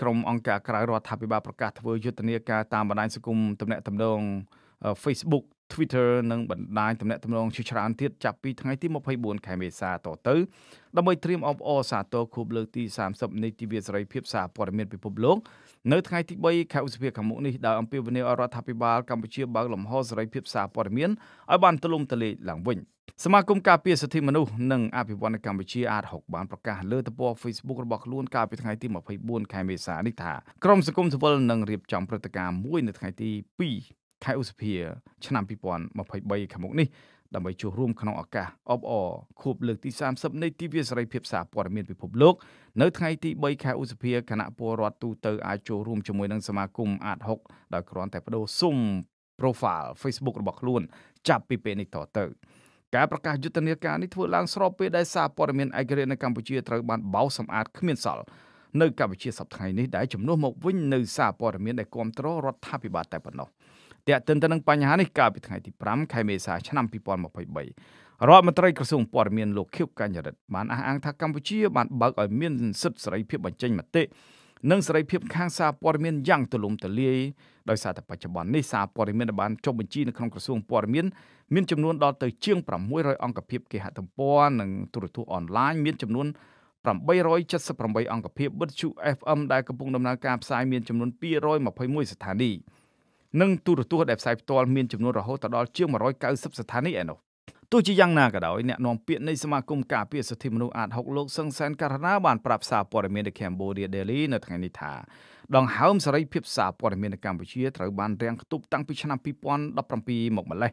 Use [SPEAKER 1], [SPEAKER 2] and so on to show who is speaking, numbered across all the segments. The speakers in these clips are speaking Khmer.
[SPEAKER 1] ក្រុមអង្គការក្រៅរដ្ឋាភិបាលប្រកាសធ្វើយុទ្ធនាការតាមបណ្ដាញសង្គមទំនាក់ទំនង Facebook Twitter និងបណ្ដាញទំនាក់ទំនងជាច្រើនទៀតចាប់ពីថ្ងៃទី24ខែមេសាតទៅដើម្បីត្រៀមអបអរសាទរខួបលើកទី30នៃទិវាសេរីភាពសារព័ត៌មានពិភពលោកនៅថ្ងៃទី3ខែឧសភាខាងមុខនេះដោយអំពាវនាវរដ្ឋាភិបាលកម្ពុជាបើកលំហសេរីភាពសារព័ត៌មានឲ្យបានទូលំទូលាយឡើងវិញ។សមាគមការពារសិទ្ធិមនុស្សនិងអភិវឌ្ឍន៍កម្ពុជាអាត6បានប្រកាសលើទំព័រ Facebook របស់ខ្លួនកាលពីថ្ងៃទី24ខែមេសានេះថាក្រមសង្គមស៊ីវិលនឹងរៀបចំព្រឹត្តិការណ៍មួយនៅថ្ងៃទី2ខែឧសភាឆ្នាំ2023ខាងមុខនេះដើម្បីចូលរួមក្នុងឱកាសអបអរខួបលើកទី30នៃទិវាសេរីភាពសារព័ត៌មានពិភពលោកនៅថ្ងៃទី3ខែឧសភាគណៈពលរដ្ឋទូទៅអាចចូលរួមជាមួយនឹងសមាគមអាត6ដោយគ្រាន់តែបដូរស៊ុំ profile Facebook របស់ខ្លួនចាប់ពីពេលនេះតទៅការប្រកាសយុទ្ធនាការនេះធ្វើឡើងស្របពេលដែលសារព័ត៌មានឯករាជ្យនៅកម្ពុជាត្រូវបានបោសសម្អាតគ្មានសល់នៅកម្ពុជាសប្តាហ៍នេះដែលជំនួសមកវិញនៅសារព័ត៌មានដែលគ្រប់គ្រងរដ្ឋាភិបាលតែប៉ុណ្ណោះតែកទិនទៅនឹងបញ្ហានេះកាលពីថ្ងៃទី5ខែមេសាឆ្នាំ2023រដ្ឋមន្ត្រីក្រសួងព័ត៌មានលោកខៀវកញ្ញរិទ្ធបានអះអាងថាកម្ពុជាបានបើកឲ្យមានសិទ្ធិសេរីភាពបញ្ចេញមតិនិងសេរីភាពខាងសារព័ត៌មានយ៉ាងទូលំទូលាយដោយសារតែបច្ចុប្បន្ននេះសារព័ត៌មានបានចុះបញ្ជីនៅក្នុងក្រសួងព័ត៌មានមានចំនួនដល់ទៅជាង600អង្គភាពគេហទំព័រនិងទូរទស្សន៍អនឡាញមានចំនួន878អង្គភាពវិទ្យុ FM ដែលកំពុង ដំណើរការផ្សាយមានចំនួន221ស្ថានីយ៍និងទូរទស្សន៍ដែលផ្សាយផ្ទាល់មានចំនួនរហូតដល់ជាង190ស្ថានីយ៍ឯនោះទោះជាយ៉ាងណាក៏ដោយអ្នកនាំពាក្យនៃសមាគមការពារសិទ្ធិមនុស្សអាត6លោកសឹងសែនករណីបានប្រាប់សារព័ត៌មាន The Cambodia Daily នៅថ្ងៃនេះថាដង្ហើមសេរីភាពសារព័ត៌មាននៅកម្ពុជាត្រូវបានរាំងខ្ទប់តាំងពីឆ្នាំ2017មកម្ល៉េះ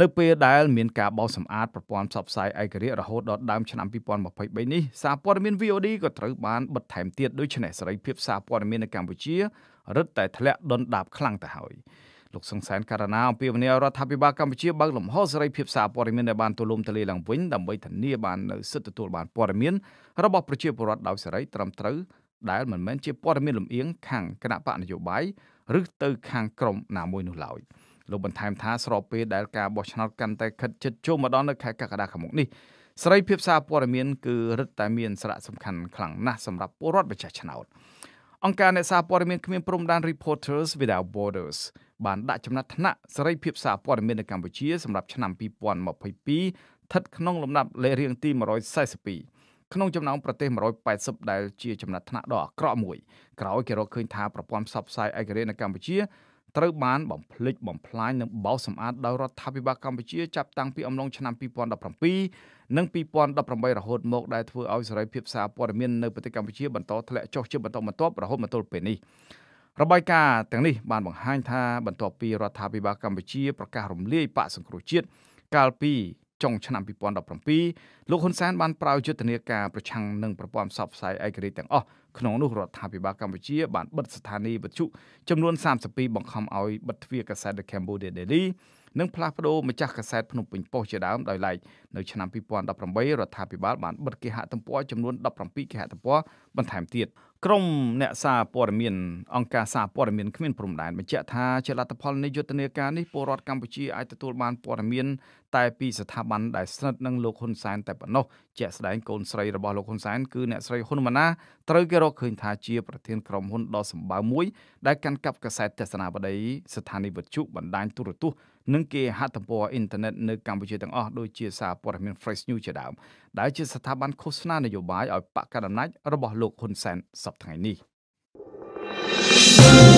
[SPEAKER 1] នៅពេលដែលមានការបោសសម្អាតប្រព័ន្ធផ្សព្វផ្សាយឯករាជ្យរហូតដល់ដើមឆ្នាំ2023នេះសារព័ត៌មាន VOD ក៏ត្រូវបានបិទថែមទៀតដោយឆ្នេះសេរីភាពសារព័ត៌មាននៅកម្ពុជារឹតតែធ្លាក់ដុនដាបខ្លាំងទៅហើយ។លោកសង្សានករណីអំពីវនីរដ្ឋាភិបាលកម្ពុជាបើកលំហសេរីភាពសារព័ត៌មានដែលបានទូលំទូលាយឡើងវិញដើម្បីធានាបាននូវសិទ្ធិទទួលបានព័ត៌មានរបស់ប្រជាពលរដ្ឋដោយសេរីត្រឹមត្រូវដែលមិនមែនជាព័ត៌មានលំអៀងខាងគណៈបកនយោបាយឬទៅខាងក្រមណាមួយនោះឡើយលោកបន្ថែមថាស្របពេលដែលការបោះឆ្នោតកាន់តែខិតជិតចូលមកដល់នៅខែកក្កដាខាងមុខនេះសេរីភាពសារព័ត៌មានគឺរឹតតែមានសារៈសំខាន់ខ្លាំងណាស់សម្រាប់ពលរដ្ឋប្រជាឆ្នោតអង្គការអ្នកសារព័ត៌មានគ្មានព្រំដែន Reporters Without Borders បានដាក់ចំណាត់ថ្នាក់សេរីភាពសារព័ត៌មាននៅកម្ពុជាសម្រាប់ឆ្នាំ2022ស្ថិតក្នុងលំដាប់លេខរៀងទី142ក្នុងចំណោមប្រទេស180ដែលជាចំណាត់ថ្នាក់ដ៏អាក្រក់មួយក្រោយគេរកឃើញថាប្រព័ន្ធផ្សព្វផ្សាយឯករាជ្យនៅកម្ពុជាត្រូវបានបំភ្លេចបំផ្លាញនិងបោសសម្អាតដោយរដ្ឋាភិបាលកម្ពុជាចាប់តាំងពីអំឡុងឆ្នាំ2017និង2018រហូតមកដែលធ្វើឲ្យសេរីភាពសារព័ត៌មាននៅប្រទេសកម្ពុជាបន្តធ្លាក់ចុះជាបន្តបន្ទាប់រហូតមកទល់ពេលនេះរបាយការណ៍ទាំងនេះបានបង្ហាញថាបន្ទាប់ពីរដ្ឋាភិបាលកម្ពុជាប្រកាសរំលាយបកសង្គ្រោះជាតិកាលពីចុងឆ្នាំ2017លោកហ៊ុនសែនបានប្រើយុទ្ធនាការប្រឆាំងនឹងប្រព័ន្ធផ្សព្វផ្សាយឯករាជ្យទាំងអស់ក្នុងនោះរដ្ឋាភិបាលកម្ពុជា បានបិទស្ថានីយវិទ្យុចំនួន32បង្ខំឲ្យបិទទ្វារកាសែត The Cambodia Daily និងផ្លាស់ប្តូរម្ចាស់កាសែតភ្នំពេញប៉ុស្តិ៍ជាដើមដោយឡែកនៅឆ្នាំ2018រដ្ឋាភិបាលបានបិទគេហទំព័រចំនួន17គេហទំព័របន្ថែមទៀតក្រុមអ្នកសារព័ត៌មានអង្គការសារព័ត៌មានគ្មានព្រំដែនបញ្ជាក់ថាជាលទ្ធផលនៃយុទ្ធនាការនេះពលរដ្ឋកម្ពុជាអាចទទួលបានព័ត៌មានតែពីស្ថាប័នដែលស្និទ្ធនឹងលោកហ៊ុនសែនតែប៉ុណ្ណោះជាក់ស្ដែងកូនស្រីរបស់លោកហ៊ុនសែនគឺអ្នកស្រីហ៊ុនម៉ាណែតត្រូវគេរកឃើញថាជាប្រធានក្រុមហ៊ុនដ៏សម្បើមមួយដែលកាន់កាប់កាសែតទស្សនាបតីស្ថានីយវិទ្យុបណ្ដាញទូរទស្សន៍និងគេហត្ថព័រអ៊ីនធឺណិតនៅកម្ពុជាទាំងអស់ដូចជាសារព័ត៌មាន Fresh News ជាដើមដែលជាស្ថាប័នឃោសនានយោបាយឲ្យបកកណ្ដាលអំណាចរបស់លោកហ៊ុនសែនសប្តាហ៍នេះ